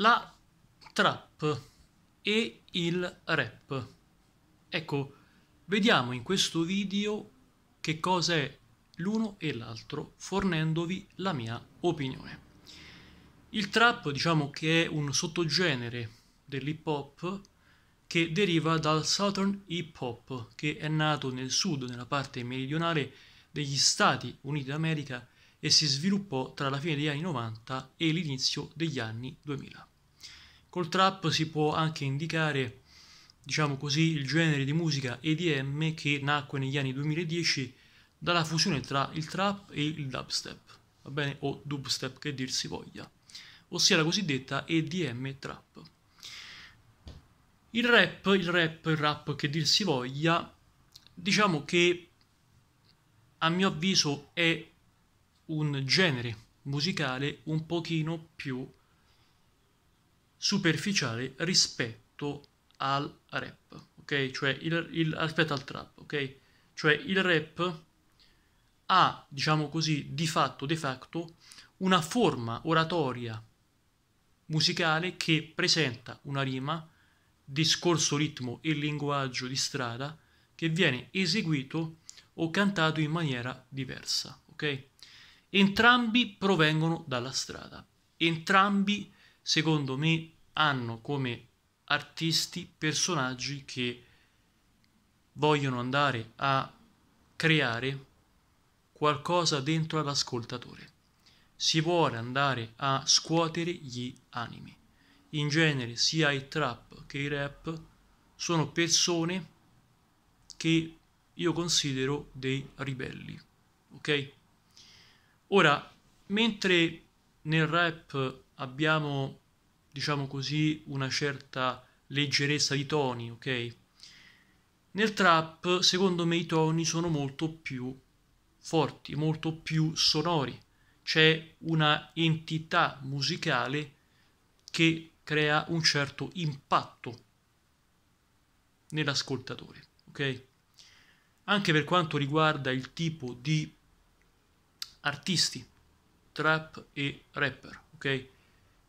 la trap e il rap. Ecco, vediamo in questo video che cosa è l'uno e l'altro fornendovi la mia opinione. Il trap diciamo che è un sottogenere dell'hip hop che deriva dal Southern Hip Hop che è nato nel sud, nella parte meridionale degli Stati Uniti d'America e si sviluppò tra la fine degli anni 90 e l'inizio degli anni 2000. Col trap si può anche indicare, diciamo così, il genere di musica EDM che nacque negli anni 2010 dalla fusione tra il trap e il dubstep, va bene? O dubstep che dir si voglia, ossia la cosiddetta EDM trap. Il rap, il rap, il rap che dir si voglia, diciamo che a mio avviso è un genere musicale un pochino più superficiale rispetto al rap, ok? Cioè il, il, rispetto al trap, ok? Cioè il rap ha, diciamo così, di fatto, de facto, una forma oratoria musicale che presenta una rima, discorso, ritmo e linguaggio di strada che viene eseguito o cantato in maniera diversa, ok? Entrambi provengono dalla strada, entrambi secondo me hanno come artisti personaggi che vogliono andare a creare qualcosa dentro all'ascoltatore. Si vuole andare a scuotere gli animi. In genere sia i trap che i rap sono persone che io considero dei ribelli, ok? Ora, mentre nel rap abbiamo, diciamo così, una certa leggerezza di toni, ok? Nel trap, secondo me, i toni sono molto più forti, molto più sonori. C'è una entità musicale che crea un certo impatto nell'ascoltatore, ok? Anche per quanto riguarda il tipo di artisti, trap e rapper, ok?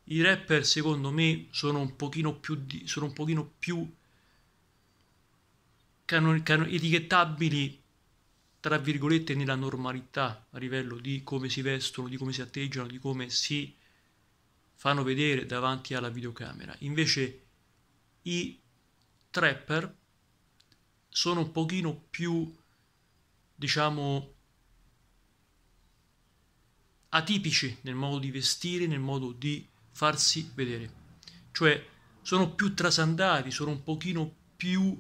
I rapper secondo me sono un pochino più, di, sono un pochino più canon, canon, etichettabili, tra virgolette, nella normalità a livello di come si vestono, di come si atteggiano, di come si fanno vedere davanti alla videocamera. Invece i trapper sono un pochino più, diciamo, atipici nel modo di vestire, nel modo di farsi vedere. Cioè sono più trasandati, sono un pochino più,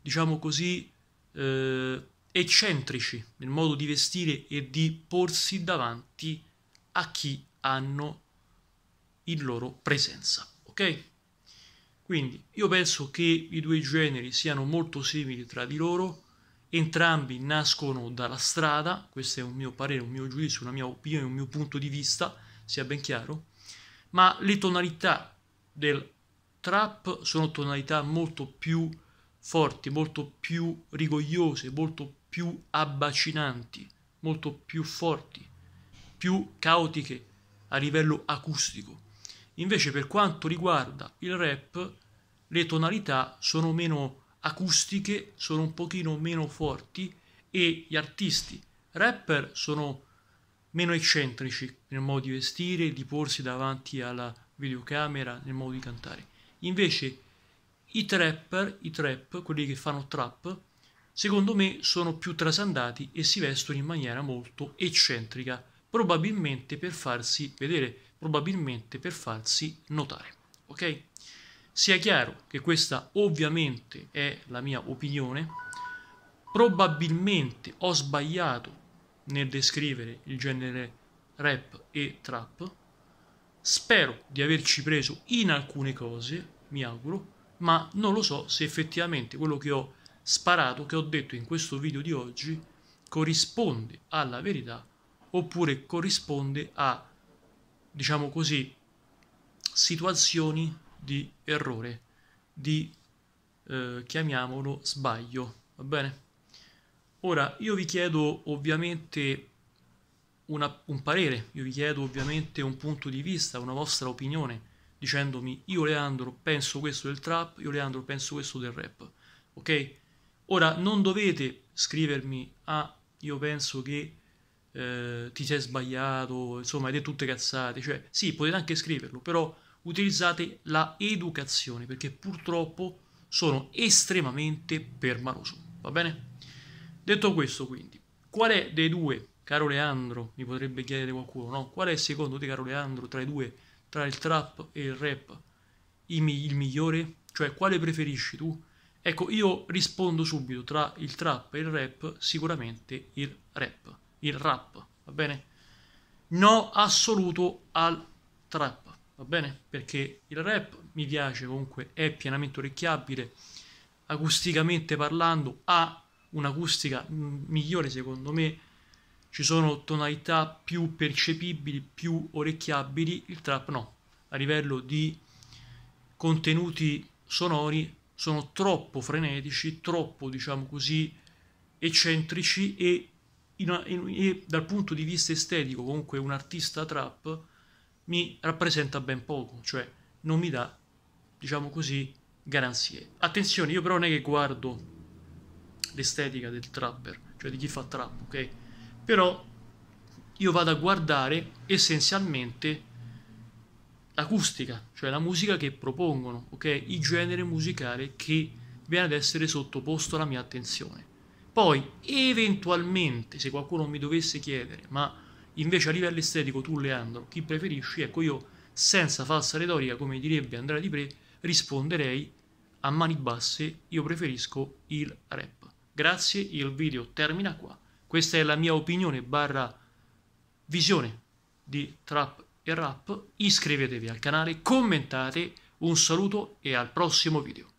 diciamo così, eh, eccentrici nel modo di vestire e di porsi davanti a chi hanno in loro presenza. Ok? Quindi io penso che i due generi siano molto simili tra di loro entrambi nascono dalla strada, questo è un mio parere, un mio giudizio, una mia opinione, un mio punto di vista, sia ben chiaro, ma le tonalità del trap sono tonalità molto più forti, molto più rigogliose, molto più abbacinanti, molto più forti, più caotiche a livello acustico. Invece per quanto riguarda il rap, le tonalità sono meno acustiche sono un pochino meno forti e gli artisti rapper sono meno eccentrici nel modo di vestire, di porsi davanti alla videocamera, nel modo di cantare. Invece i trapper, i trap, quelli che fanno trap, secondo me sono più trasandati e si vestono in maniera molto eccentrica, probabilmente per farsi vedere, probabilmente per farsi notare. Ok? Sia chiaro che questa ovviamente è la mia opinione, probabilmente ho sbagliato nel descrivere il genere rap e trap, spero di averci preso in alcune cose, mi auguro, ma non lo so se effettivamente quello che ho sparato, che ho detto in questo video di oggi, corrisponde alla verità oppure corrisponde a, diciamo così, situazioni di errore, di eh, chiamiamolo sbaglio, va bene? Ora io vi chiedo ovviamente una, un parere, io vi chiedo ovviamente un punto di vista, una vostra opinione, dicendomi io Leandro penso questo del trap, io Leandro penso questo del rap, ok? Ora non dovete scrivermi ah io penso che eh, ti sei sbagliato, insomma hai detto tutte cazzate, cioè sì potete anche scriverlo, però utilizzate la educazione perché purtroppo sono estremamente permaloso, va bene? Detto questo quindi, qual è dei due, caro Leandro, mi potrebbe chiedere qualcuno, no? Qual è secondo te, caro Leandro, tra i due, tra il trap e il rap, il, mi il migliore? Cioè, quale preferisci tu? Ecco, io rispondo subito, tra il trap e il rap, sicuramente il rap, il rap, va bene? No assoluto al trap va bene? Perché il rap mi piace, comunque è pienamente orecchiabile, acusticamente parlando ha un'acustica mm, migliore secondo me, ci sono tonalità più percepibili, più orecchiabili, il trap no, a livello di contenuti sonori sono troppo frenetici, troppo diciamo così eccentrici e, in, in, e dal punto di vista estetico comunque un artista trap mi rappresenta ben poco, cioè non mi dà, diciamo così, garanzie. Attenzione, io però non è che guardo l'estetica del trapper, cioè di chi fa trap, ok? Però io vado a guardare essenzialmente l'acustica, cioè la musica che propongono, ok? Il genere musicale che viene ad essere sottoposto alla mia attenzione. Poi, eventualmente, se qualcuno mi dovesse chiedere, ma Invece a livello estetico tu Leandro, chi preferisci? Ecco io senza falsa retorica, come direbbe Andrea Di Pre, risponderei a mani basse io preferisco il rap. Grazie, il video termina qua. Questa è la mia opinione barra visione di trap e rap. Iscrivetevi al canale, commentate, un saluto e al prossimo video.